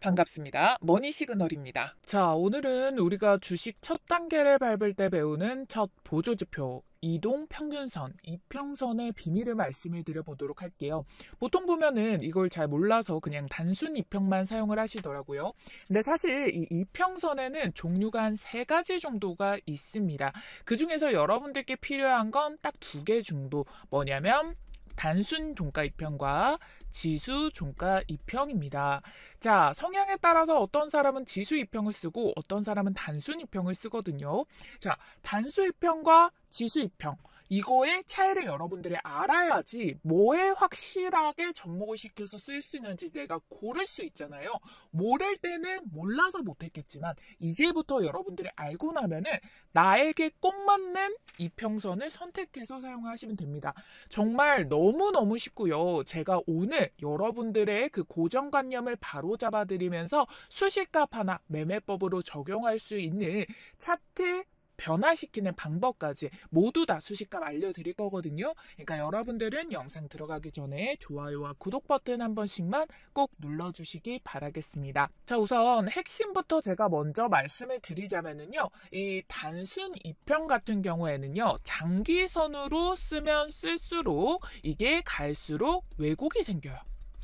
반갑습니다. 머니 시그널입니다. 자, 오늘은 우리가 주식 첫 단계를 밟을 때 배우는 첫 보조 지표 이동 평균선, 이평선의 비밀을 말씀을 드려보도록 할게요. 보통 보면은 이걸 잘 몰라서 그냥 단순 이평만 사용을 하시더라고요. 근데 사실 이 이평선에는 종류가 한 세 가지 정도가 있습니다. 그 중에서 여러분들께 필요한 건 딱 두 개 정도. 뭐냐면 단순 종가 2평과 지수 종가 2평입니다 자, 성향에 따라서 어떤 사람은 지수 2평을 쓰고 어떤 사람은 단순 2평을 쓰거든요. 자, 단수 2평과 지수 2평 이거의 차이를 여러분들이 알아야지 뭐에 확실하게 접목을 시켜서 쓸 수 있는지 내가 고를 수 있잖아요. 모를 때는 몰라서 못했겠지만 이제부터 여러분들이 알고 나면은 나에게 꼭 맞는 이평선을 선택해서 사용하시면 됩니다. 정말 너무너무 쉽고요. 제가 오늘 여러분들의 그 고정관념을 바로 잡아드리면서 수식값 하나 매매법으로 적용할 수 있는 차트 변화시키는 방법까지 모두 다 수식값 알려드릴 거거든요. 그러니까 여러분들은 영상 들어가기 전에 좋아요와 구독 버튼 한 번씩만 꼭 눌러주시기 바라겠습니다. 자, 우선 핵심부터 제가 먼저 말씀을 드리자면요이 단순 이평 같은 경우에는요. 장기선으로 쓰면 쓸수록 이게 갈수록 왜곡이 생겨요.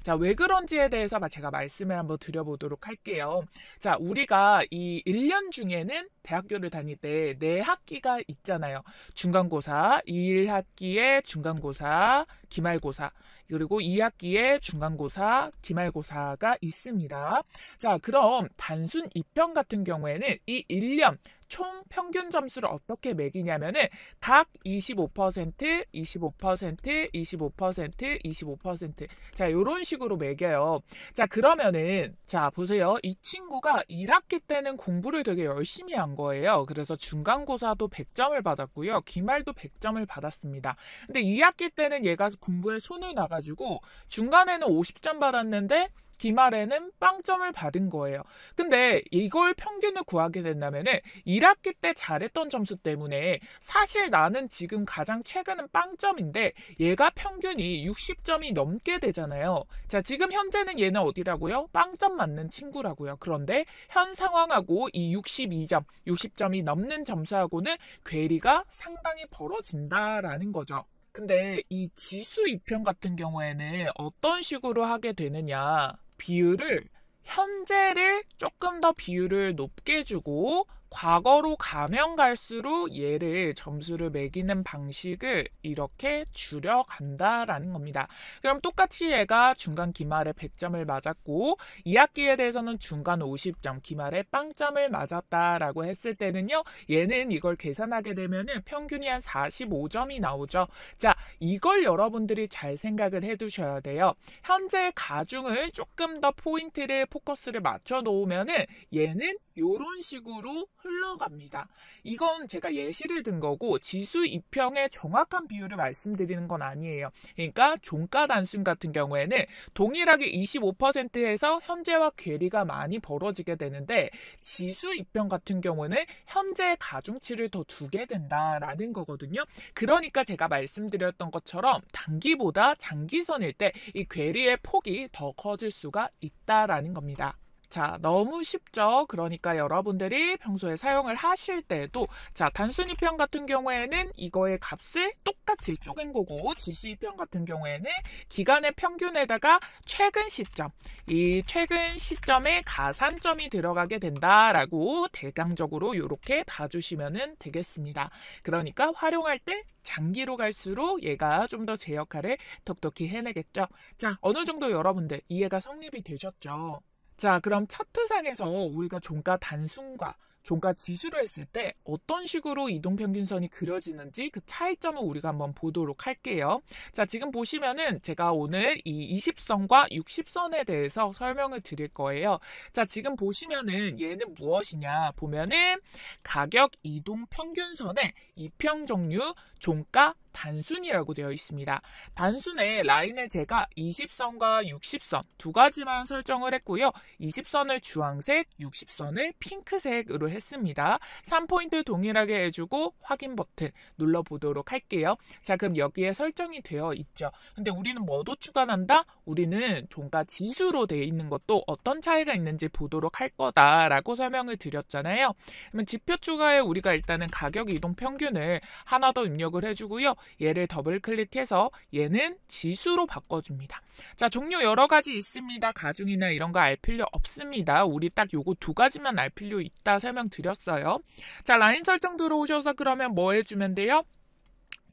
자, 왜 그런지에 대해서 제가 말씀을 한번 드려보도록 할게요. 자, 우리가 이 1년 중에는 대학교를 다닐 때4 학기가 있잖아요. 중간고사, 1학기에 중간고사, 기말고사, 그리고 2학기에 중간고사, 기말고사가 있습니다. 자, 그럼 단순 입편 같은 경우에는 이 1년 총 평균 점수를 어떻게 매기냐면은 각 25%, 25%, 25%, 25%. 자, 요런 식으로 매겨요. 자, 그러면은 자, 보세요. 이 친구가 1학기 때는 공부를 되게 열심히 한 거예요. 그래서 중간고사도 100점을 받았고요. 기말도 100점을 받았습니다. 근데 2학기 때는 얘가 공부에 손을 놔가지고 중간에는 50점 받았는데 기말에는 빵점을 받은 거예요. 근데 이걸 평균을 구하게 된다면은 1학기 때 잘했던 점수 때문에 사실 나는 지금 가장 최근은 빵점인데 얘가 평균이 60점이 넘게 되잖아요. 자, 지금 현재는 얘는 어디라고요? 빵점 맞는 친구라고요. 그런데 현 상황하고 이 62점, 60점이 넘는 점수하고는 괴리가 상당히 벌어진다라는 거죠. 근데 이 지수 이편 같은 경우에는 어떤 식으로 하게 되느냐. 비율을 현재를 조금 더 비율을 높게 주고 과거로 가면 갈수록 얘를 점수를 매기는 방식을 이렇게 줄여간다라는 겁니다. 그럼 똑같이 얘가 중간 기말에 100점을 맞았고 2학기에 대해서는 중간 50점, 기말에 0점을 맞았다라고 했을 때는요. 얘는 이걸 계산하게 되면 평균이 한 45점이 나오죠. 자, 이걸 여러분들이 잘 생각을 해 두셔야 돼요. 현재 가중을 조금 더 포인트를 포커스를 맞춰 놓으면은 얘는 요런 식으로 흘러갑니다. 이건 제가 예시를 든 거고 지수 입평의 정확한 비율을 말씀드리는 건 아니에요. 그러니까 종가 단순 같은 경우에는 동일하게 25%에서 현재와 괴리가 많이 벌어지게 되는데 지수 입평 같은 경우는 현재 가중치를 더 두게 된다라는 거거든요. 그러니까 제가 말씀드렸던 것처럼 단기보다 장기선일 때 이 괴리의 폭이 더 커질 수가 있다라는 겁니다. 자, 너무 쉽죠? 그러니까 여러분들이 평소에 사용을 하실 때도 자, 단순히 편 같은 경우에는 이거의 값을 똑같이 쪼갠 거고 지시 편 같은 경우에는 기간의 평균에다가 최근 시점, 이 최근 시점에 가산점이 들어가게 된다라고 대강적으로 이렇게 봐주시면 되겠습니다. 그러니까 활용할 때 장기로 갈수록 얘가 좀 더 제 역할을 톡톡히 해내겠죠. 자, 어느 정도 여러분들 이해가 성립이 되셨죠? 자, 그럼 차트상에서 우리가 종가 단순과 종가 지수로 했을 때 어떤 식으로 이동 평균선이 그려지는지 그 차이점을 우리가 한번 보도록 할게요. 자, 지금 보시면은 제가 오늘 이 20선과 60선에 대해서 설명을 드릴 거예요. 자, 지금 보시면은 얘는 무엇이냐? 보면은 가격 이동 평균선의 이평 종류 종가 단순이라고 되어 있습니다. 단순의 라인을 제가 20선과 60선 두 가지만 설정을 했고요. 20선을 주황색, 60선을 핑크색으로 했습니다. 3포인트 동일하게 해주고 확인 버튼 눌러보도록 할게요. 자 그럼 여기에 설정이 되어 있죠. 근데 우리는 뭐도 추가한다? 우리는 종가 지수로 되어 있는 것도 어떤 차이가 있는지 보도록 할 거다라고 설명을 드렸잖아요. 그러면 지표 추가에 우리가 일단은 가격 이동 평균을 하나 더 입력을 해주고요. 얘를 더블 클릭해서 얘는 지수로 바꿔줍니다. 자, 종류 여러 가지 있습니다. 가중이나 이런 거 알 필요 없습니다. 우리 딱 요거 두 가지만 알 필요 있다 설명드렸어요. 자, 라인 설정 들어오셔서 그러면 뭐 해주면 돼요?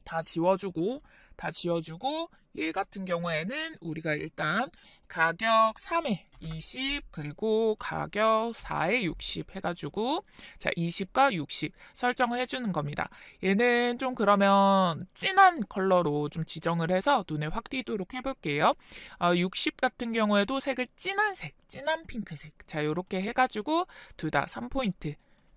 다 지워주고 다 지어주고 1 같은 경우에는 우리가 일단 가격 3에 20 그리고 가격 4에 60 해가지고 자 20과 60 설정을 해주는 겁니다. 얘는 좀 그러면 진한 컬러로 좀 지정을 해서 눈에 확 띄도록 해볼게요. 어, 60 같은 경우에도 색을 진한 색, 진한 핑크색 자 이렇게 해가지고 둘 다 3포인트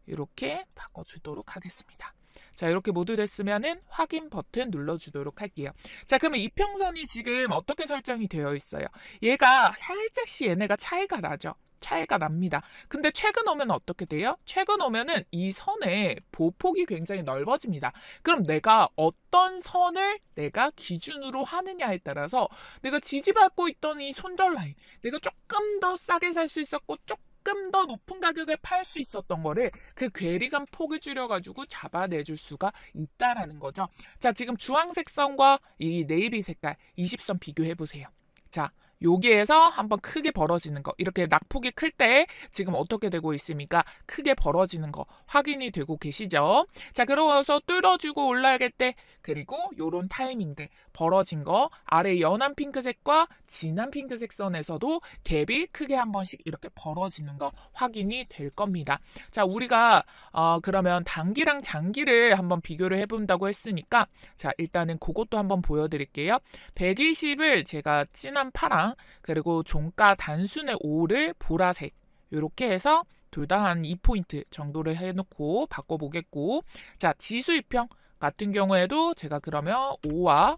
이렇게 바꿔주도록 하겠습니다. 자, 이렇게 모두 됐으면은 확인 버튼 눌러주도록 할게요. 자, 그러면 이평선이 지금 어떻게 설정이 되어 있어요? 얘가 살짝씩 얘네가 차이가 나죠. 차이가 납니다. 근데 최근 오면 어떻게 돼요? 최근 오면은 이 선의 보폭이 굉장히 넓어집니다. 그럼 내가 어떤 선을 내가 기준으로 하느냐에 따라서 내가 지지받고 있던 이 손절 라인, 내가 조금 더 싸게 살 수 있었고 조금 조금 더 높은 가격에 팔 수 있었던 거를 그 괴리감 폭을 줄여가지고 잡아내줄 수가 있다라는 거죠. 자, 지금 주황색선과 이 네이비 색깔 20선 비교해보세요. 자, 여기에서 한번 크게 벌어지는 거 이렇게 낙폭이 클 때 지금 어떻게 되고 있습니까? 크게 벌어지는 거 확인이 되고 계시죠? 자 그러고서 뚫어주고 올라야겠 대 그리고 요런 타이밍들 벌어진 거 아래 연한 핑크색과 진한 핑크색 선에서도 갭이 크게 한 번씩 이렇게 벌어지는 거 확인이 될 겁니다. 자 우리가 어, 그러면 단기랑 장기를 한번 비교를 해본다고 했으니까 자 일단은 그것도 한번 보여드릴게요. 120을 제가 진한 파랑 그리고 종가 단순의 5를 보라색 이렇게 해서 둘 다 한 2포인트 정도를 해놓고 바꿔보겠고 자 지수 입형 같은 경우에도 제가 그러면 5와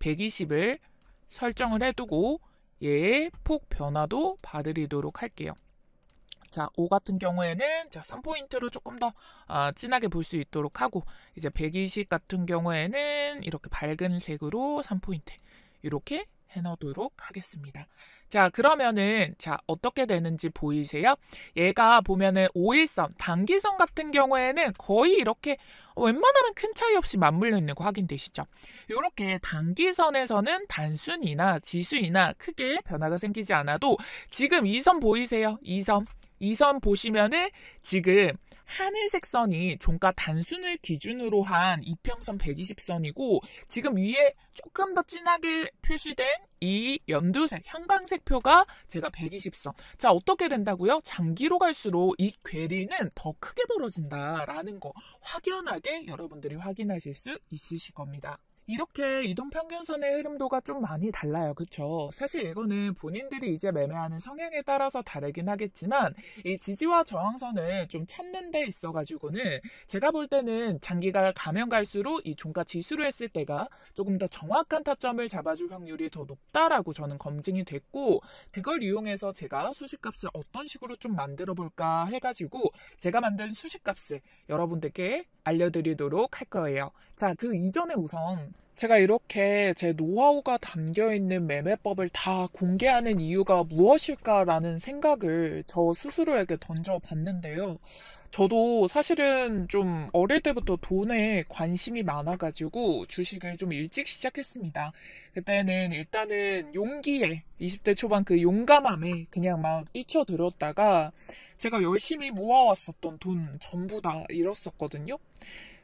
120을 설정을 해두고 얘의 예, 폭 변화도 봐드리도록 할게요. 자, 5 같은 경우에는 자, 3포인트로 조금 더 어, 진하게 볼 수 있도록 하고 이제 120 같은 경우에는 이렇게 밝은 색으로 3포인트 이렇게 해놓도록 하겠습니다. 자, 그러면은 자 어떻게 되는지 보이세요? 얘가 보면은 5일선 단기선 같은 경우에는 거의 이렇게 웬만하면 큰 차이 없이 맞물려 있는 거 확인되시죠? 이렇게 단기선에서는 단순이나 지수이나 크게 변화가 생기지 않아도 지금 이 선 보이세요? 이선 이선 보시면은 지금 하늘색 선이 종가 단순을 기준으로 한 이평선 120선이고 지금 위에 조금 더 진하게 표시된 이 연두색, 형광색 표가 제가 120선. 자, 어떻게 된다고요? 장기로 갈수록 이 괴리는 더 크게 벌어진다라는 거 확연하게 여러분들이 확인하실 수 있으실 겁니다. 이렇게 이동 평균선의 흐름도가 좀 많이 달라요. 그쵸? 사실 이거는 본인들이 이제 매매하는 성향에 따라서 다르긴 하겠지만 이 지지와 저항선을 좀 찾는 데 있어가지고는 제가 볼 때는 장기가 가면 갈수록 이 종가 지수를 했을 때가 조금 더 정확한 타점을 잡아줄 확률이 더 높다라고 저는 검증이 됐고 그걸 이용해서 제가 수식값을 어떤 식으로 좀 만들어 볼까 해가지고 제가 만든 수식값을 여러분들께 알려드리도록 할 거예요. 자, 그 이전에 우선 제가 이렇게 제 노하우가 담겨 있는 매매법을 다 공개하는 이유가 무엇일까라는 생각을 저 스스로에게 던져 봤는데요. 저도 사실은 좀 어릴 때부터 돈에 관심이 많아가지고 주식을 좀 일찍 시작했습니다. 그때는 일단은 용기에 20대 초반 그 용감함에 그냥 막 뛰쳐들었다가 제가 열심히 모아왔었던 돈 전부 다 잃었었거든요.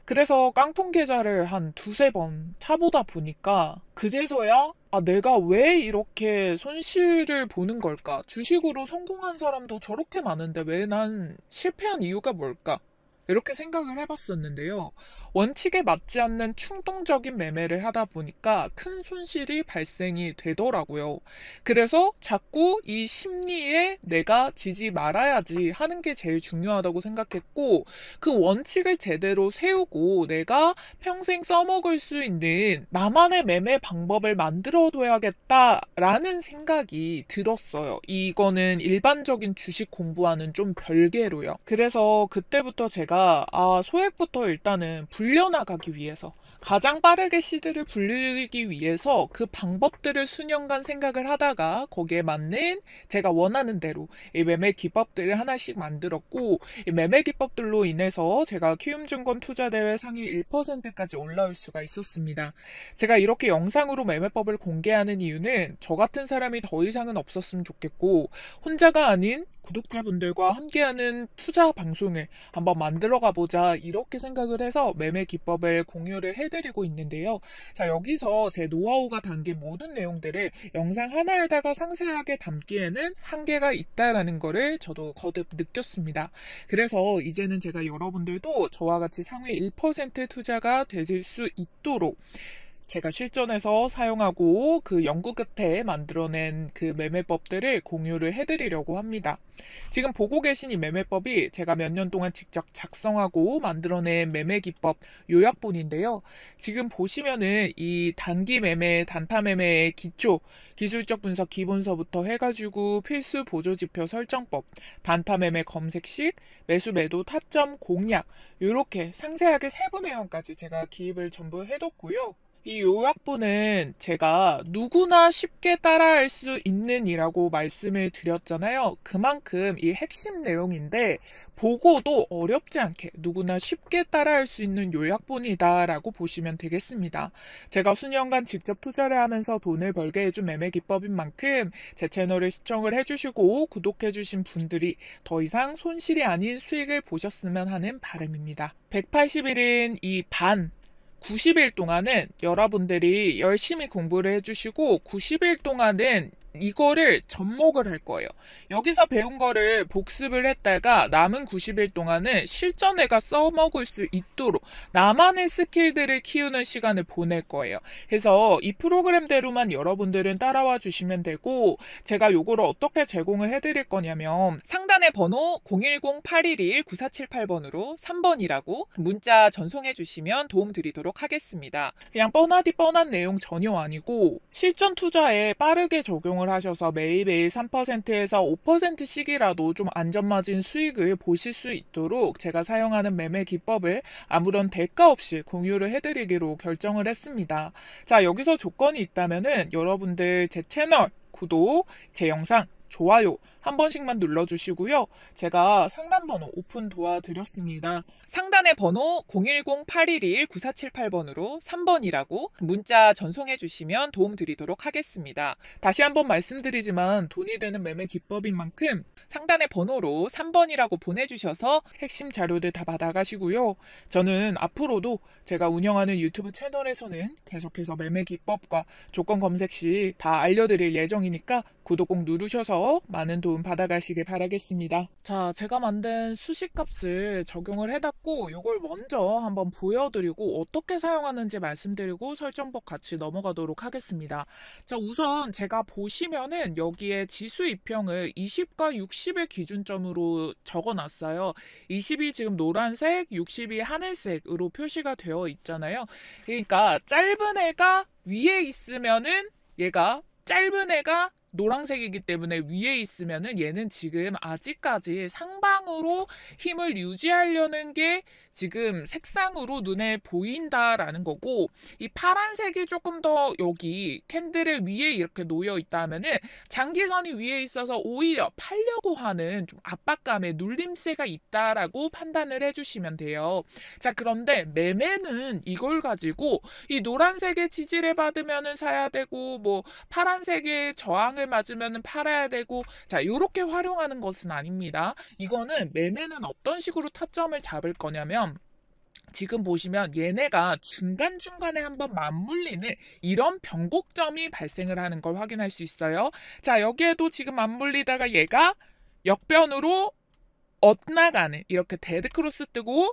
그래서 깡통 계좌를 한 두세 번 차보다 보니까 그제서야 아, 내가 왜 이렇게 손실을 보는 걸까? 주식으로 성공한 사람도 저렇게 많은데 왜 난 실패한 이유가 뭘까? 이렇게 생각을 해봤었는데요. 원칙에 맞지 않는 충동적인 매매를 하다 보니까 큰 손실이 발생이 되더라고요. 그래서 자꾸 이 심리에 내가 지지 말아야지 하는 게 제일 중요하다고 생각했고, 그 원칙을 제대로 세우고 내가 평생 써먹을 수 있는 나만의 매매 방법을 만들어둬야겠다라는 생각이 들었어요. 이거는 일반적인 주식 공부와는 좀 별개로요. 그래서 그때부터 제가 제가 아, 소액부터 일단은 불려나가기 위해서 가장 빠르게 시드를 불리기 위해서 그 방법들을 수년간 생각을 하다가 거기에 맞는 제가 원하는 대로 이 매매 기법들을 하나씩 만들었고 이 매매 기법들로 인해서 제가 키움증권 투자대회 상위 1%까지 올라올 수가 있었습니다. 제가 이렇게 영상으로 매매법을 공개하는 이유는 저 같은 사람이 더 이상은 없었으면 좋겠고 혼자가 아닌 구독자분들과 함께하는 투자 방송을 한번 만들어 가보자 이렇게 생각을 해서 매매 기법을 공유를 해드리고 있는데요. 자 여기서 제 노하우가 담긴 모든 내용들을 영상 하나에다가 상세하게 담기에는 한계가 있다라는 거를 저도 거듭 느꼈습니다. 그래서 이제는 제가 여러분들도 저와 같이 상위 1% 투자가 되실 수 있도록 제가 실전에서 사용하고 그 연구 끝에 만들어낸 그 매매법들을 공유를 해드리려고 합니다. 지금 보고 계신 이 매매법이 제가 몇 년 동안 직접 작성하고 만들어낸 매매 기법 요약본인데요. 지금 보시면은 이 단기 매매, 단타 매매의 기초, 기술적 분석 기본서부터 해가지고 필수 보조 지표 설정법, 단타 매매 검색식, 매수 매도 타점 공략, 이렇게 상세하게 세부 내용까지 제가 기입을 전부 해뒀고요. 이 요약본은 제가 누구나 쉽게 따라할 수 있는이라고 말씀을 드렸잖아요. 그만큼 이 핵심 내용인데 보고도 어렵지 않게 누구나 쉽게 따라할 수 있는 요약본이다라고 보시면 되겠습니다. 제가 수년간 직접 투자를 하면서 돈을 벌게 해준 매매 기법인 만큼 제 채널을 시청을 해주시고 구독해주신 분들이 더 이상 손실이 아닌 수익을 보셨으면 하는 바람입니다. 181은 이 반, 90일 동안은 여러분들이 열심히 공부를 해주시고 90일 동안은 이거를 접목을 할 거예요. 여기서 배운 거를 복습을 했다가 남은 90일 동안은 실전에가 써먹을 수 있도록 나만의 스킬들을 키우는 시간을 보낼 거예요. 그래서 이 프로그램대로만 여러분들은 따라와 주시면 되고 제가 요거를 어떻게 제공을 해드릴 거냐면 상단의 번호 010-811-9478번으로 3번이라고 문자 전송해 주시면 도움 드리도록 하겠습니다. 그냥 뻔하디 뻔한 내용 전혀 아니고 실전 투자에 빠르게 적용을 결정을 하셔서 매일매일 3%에서 5%씩이라도 좀안전맞은 수익을 보실 수 있도록 제가 사용하는 매매 기법을 아무런 대가 없이 공유를 해드리기로 결정을 했습니다. 자, 여기서 조건이 있다면은 여러분들 제 채널 구독, 제 영상 좋아요 한 번씩만 눌러주시고요. 제가 상담 번호 오픈 도와드렸습니다. 상단의 번호 010-8121-9478번으로 3번이라고 문자 전송해 주시면 도움 드리도록 하겠습니다. 다시 한 번 말씀드리지만 돈이 되는 매매 기법인 만큼 상단의 번호로 3번이라고 보내주셔서 핵심 자료들 다 받아가시고요. 저는 앞으로도 제가 운영하는 유튜브 채널에서는 계속해서 매매 기법과 조건 검색 시 다 알려드릴 예정이니까 구독 꼭 누르셔서 많은 도움 받아가시길 바라겠습니다. 자, 제가 만든 수식값을 적용을 해놨고 이걸 먼저 한번 보여드리고 어떻게 사용하는지 말씀드리고 설정법 같이 넘어가도록 하겠습니다. 자, 우선 제가 보시면은 여기에 지수 입평을 20과 60의 기준점으로 적어놨어요. 20이 지금 노란색, 60이 하늘색으로 표시가 되어 있잖아요. 그러니까 짧은 애가 위에 있으면은 얘가 짧은 애가 노란색이기 때문에 위에 있으면은 얘는 지금 아직까지 상방으로 힘을 유지하려는 게 지금 색상으로 눈에 보인다라는 거고 이 파란색이 조금 더 여기 캔들의 위에 이렇게 놓여 있다면은 장기선이 위에 있어서 오히려 팔려고 하는 좀 압박감에 눌림새가 있다라고 판단을 해주시면 돼요. 자 그런데 매매는 이걸 가지고 이 노란색의 지지를 받으면은 사야 되고 뭐 파란색의 저항을 맞으면은 팔아야 되고 자이렇게 활용하는 것은 아닙니다. 이거는 매매는 어떤 식으로 타점을 잡을 거냐면 지금 보시면 얘네가 중간중간에 한번 맞물리는 이런 변곡점이 발생을 하는 걸 확인할 수 있어요. 자, 여기에도 지금 맞물리다가 얘가 역변으로 엇나가는 이렇게 데드크로스 뜨고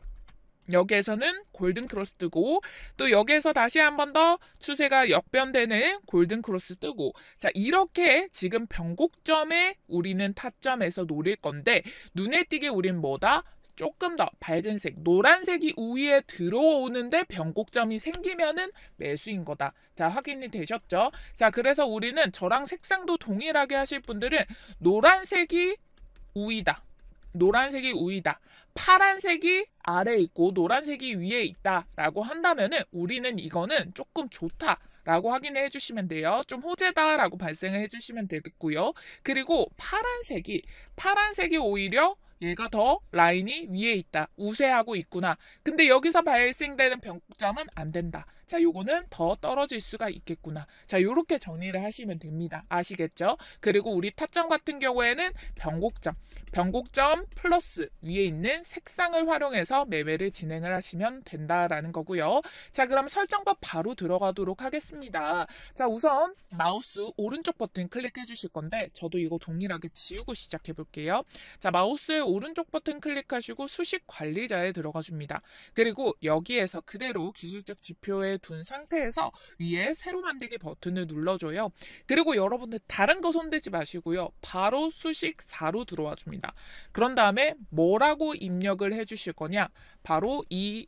여기에서는 골든크로스 뜨고 또 여기에서 다시 한번더 추세가 역변되는 골든크로스 뜨고 자 이렇게 지금 변곡점에 우리는 타점에서 노릴 건데 눈에 띄게 우린 뭐다? 조금 더 밝은색, 노란색이 우위에 들어오는데 변곡점이 생기면은 매수인 거다. 자, 확인이 되셨죠? 자, 그래서 우리는 저랑 색상도 동일하게 하실 분들은 노란색이 우위다. 노란색이 우위다. 파란색이 아래 에 있고 노란색이 위에 있다라고 한다면은 우리는 이거는 조금 좋다. 라고 확인해 주시면 돼요. 좀 호재다 라고 발생을 해 주시면 되겠고요. 그리고 파란색이, 파란색이 오히려 얘가 더 라인이 위에 있다. 우세하고 있구나. 근데 여기서 발생되는 병점은안 된다. 자, 요거는 더 떨어질 수가 있겠구나. 자, 요렇게 정리를 하시면 됩니다. 아시겠죠? 그리고 우리 타점 같은 경우에는 변곡점, 변곡점 플러스 위에 있는 색상을 활용해서 매매를 진행을 하시면 된다라는 거고요. 자, 그럼 설정법 바로 들어가도록 하겠습니다. 자, 우선 마우스 오른쪽 버튼 클릭해 주실 건데 저도 이거 동일하게 지우고 시작해 볼게요. 자, 마우스의 오른쪽 버튼 클릭하시고 수식 관리자에 들어가 줍니다. 그리고 여기에서 그대로 기술적 지표에 둔 상태에서 위에 새로 만들기 버튼을 눌러줘요. 그리고 여러분들 다른 거 손대지 마시고요. 바로 수식 4로 들어와 줍니다. 그런 다음에 뭐라고 입력을 해주실 거냐? 바로 이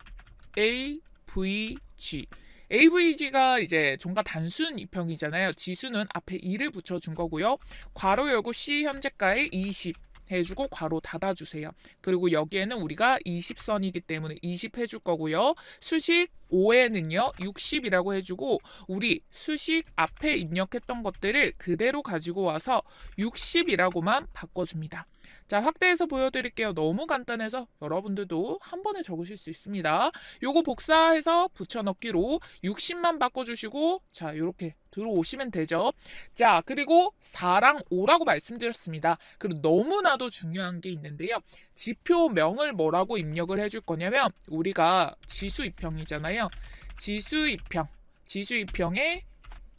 AVG. AVG가 이제 종가 단순 이평이잖아요. 지수는 앞에 2를 붙여준 거고요. 괄호 열고 C 현재가의 20. 해주고 괄호 닫아주세요. 그리고 여기에는 우리가 20선이기 때문에 20 해줄 거고요. 수식 5에는요 60이라고 해주고 우리 수식 앞에 입력했던 것들을 그대로 가지고 와서 60이라고만 바꿔줍니다. 자, 확대해서 보여드릴게요. 너무 간단해서 여러분들도 한 번에 적으실 수 있습니다. 요거 복사해서 붙여넣기로 60만 바꿔주시고 자, 요렇게 들어오시면 되죠. 자, 그리고 4랑 5라고 말씀드렸습니다. 그리고 너무나도 중요한 게 있는데요. 지표명을 뭐라고 입력을 해줄 거냐면 우리가 지수 입형이잖아요. 지수 입형, 지수 입형에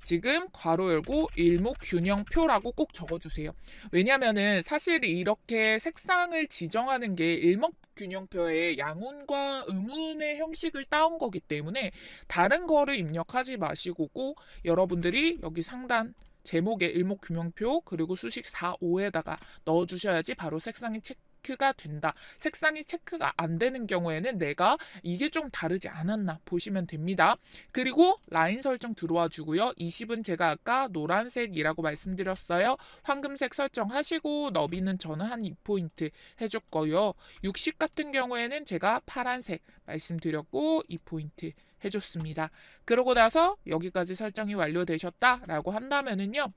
지금 괄호 열고 일목균형표라고 꼭 적어주세요. 왜냐면은 사실 이렇게 색상을 지정하는 게 일목균형표의 양운과 음운의 형식을 따온 거기 때문에 다른 거를 입력하지 마시고 꼭 여러분들이 여기 상단 제목에 일목균형표 그리고 수식 4, 5에다가 넣어주셔야지 바로 색상이 체크 체크가 된다. 색상이 체크가 안 되는 경우에는 내가 이게 좀 다르지 않았나 보시면 됩니다. 그리고 라인 설정 들어와 주고요. 20은 제가 아까 노란색이라고 말씀드렸어요. 황금색 설정하시고 너비는 저는 한 2포인트 해줬고요. 60 같은 경우에는 제가 파란색 말씀드렸고 2포인트 해줬습니다. 그러고 나서 여기까지 설정이 완료되셨다라고 한다면은요.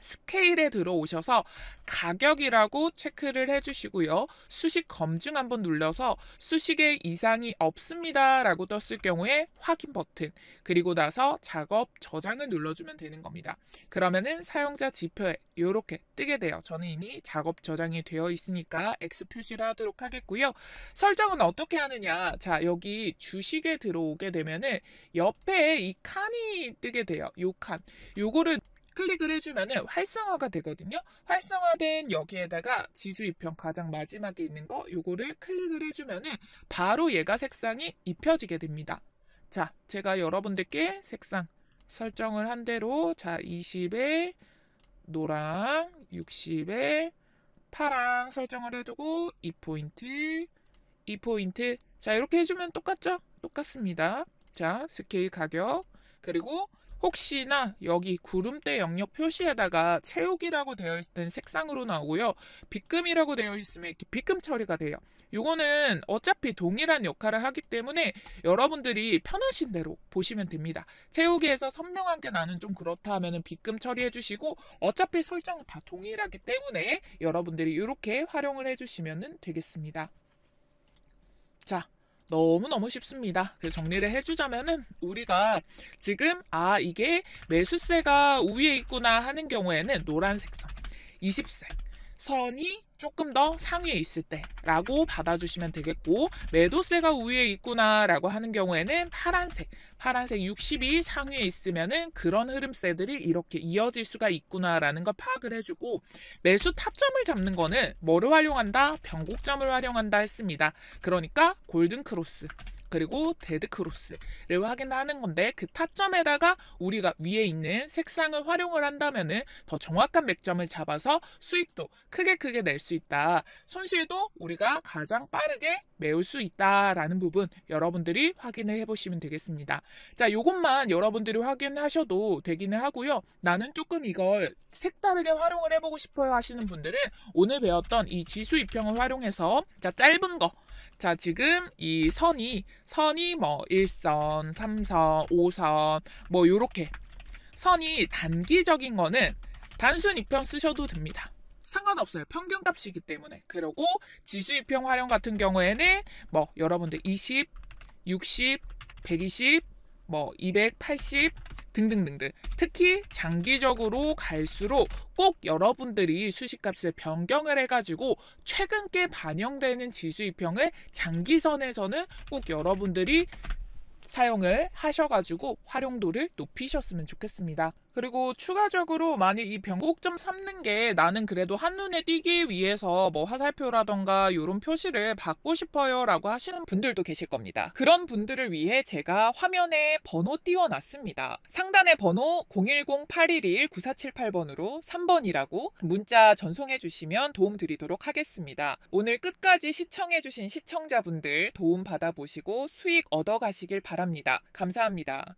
스케일에 들어오셔서 가격이라고 체크를 해주시고요. 수식 검증 한번 눌러서 수식에 이상이 없습니다라고 떴을 경우에 확인 버튼 그리고 나서 작업 저장을 눌러주면 되는 겁니다. 그러면은 사용자 지표에 이렇게 뜨게 돼요. 저는 이미 작업 저장이 되어 있으니까 X 표시를 하도록 하겠고요. 설정은 어떻게 하느냐? 자 여기 주식에 들어오게 되면은 옆에 이 칸이 뜨게 돼요. 이 칸. 요거를 클릭을 해주면은 활성화가 되거든요. 활성화된 여기에다가 지수 입형 가장 마지막에 있는 거 요거를 클릭을 해주면은 바로 얘가 색상이 입혀지게 됩니다. 자, 제가 여러분들께 색상 설정을 한 대로 자 20에 노랑 60에 파랑 설정을 해두고 2포인트 2포인트 자 이렇게 해주면 똑같죠? 똑같습니다. 자 스케일 가격 그리고 혹시나 여기 구름대 영역 표시에다가 채우기라고 되어 있는 색상으로 나오고요. 빗금이라고 되어 있으면 이렇게 빗금 처리가 돼요. 이거는 어차피 동일한 역할을 하기 때문에 여러분들이 편하신 대로 보시면 됩니다. 채우기에서 선명한 게 나는 좀 그렇다 하면은 빗금 처리해 주시고 어차피 설정은 다 동일하기 때문에 여러분들이 이렇게 활용을 해 주시면 되겠습니다. 자, 너무너무 쉽습니다. 그 정리를 해주자면은 우리가 지금 아 이게 매수세가 우위에 있구나 하는 경우에는 노란색 선 20색 선이 조금 더 상위에 있을 때라고 받아주시면 되겠고 매도세가 우위에 있구나라고 하는 경우에는 파란색 파란색 60이 상위에 있으면은 그런 흐름세들이 이렇게 이어질 수가 있구나라는 걸 파악을 해주고 매수 타점을 잡는 거는 뭐를 활용한다? 변곡점을 활용한다 했습니다. 그러니까 골든 크로스 그리고 데드 크로스를 확인하는 건데 그 타점에다가 우리가 위에 있는 색상을 활용을 한다면은 더 정확한 맥점을 잡아서 수익도 크게 크게 낼 수 있다. 손실도 우리가 가장 빠르게 메울 수 있다라는 부분 여러분들이 확인을 해보시면 되겠습니다. 자, 이것만 여러분들이 확인하셔도 되기는 하고요. 나는 조금 이걸 색다르게 활용을 해보고 싶어요 하시는 분들은 오늘 배웠던 이 지수 입형을 활용해서 자, 짧은 거 자, 지금 이 선이, 선이 뭐 1선, 3선, 5선, 뭐 요렇게. 선이 단기적인 거는 단순 입평 쓰셔도 됩니다. 상관없어요. 평균값이기 때문에. 그리고 지수 입평 활용 같은 경우에는 뭐 여러분들 20, 60, 120, 뭐280 등등등등. 특히 장기적으로 갈수록 꼭 여러분들이 수식값을 변경을 해가지고 최근께 반영되는 지수 입형을 장기선에서는 꼭 여러분들이 사용을 하셔가지고 활용도를 높이셨으면 좋겠습니다. 그리고 추가적으로 만일 이 변곡 점 삼는 게 나는 그래도 한눈에 띄기 위해서 뭐 화살표라던가 이런 표시를 받고 싶어요 라고 하시는 분들도 계실 겁니다. 그런 분들을 위해 제가 화면에 번호 띄워놨습니다. 상단에 번호 0 1 0 8 1 1 9 4 7 8번으로 3번이라고 문자 전송해 주시면 도움 드리도록 하겠습니다. 오늘 끝까지 시청해 주신 시청자분들 도움 받아보시고 수익 얻어가시길 바랍니다. 감사합니다.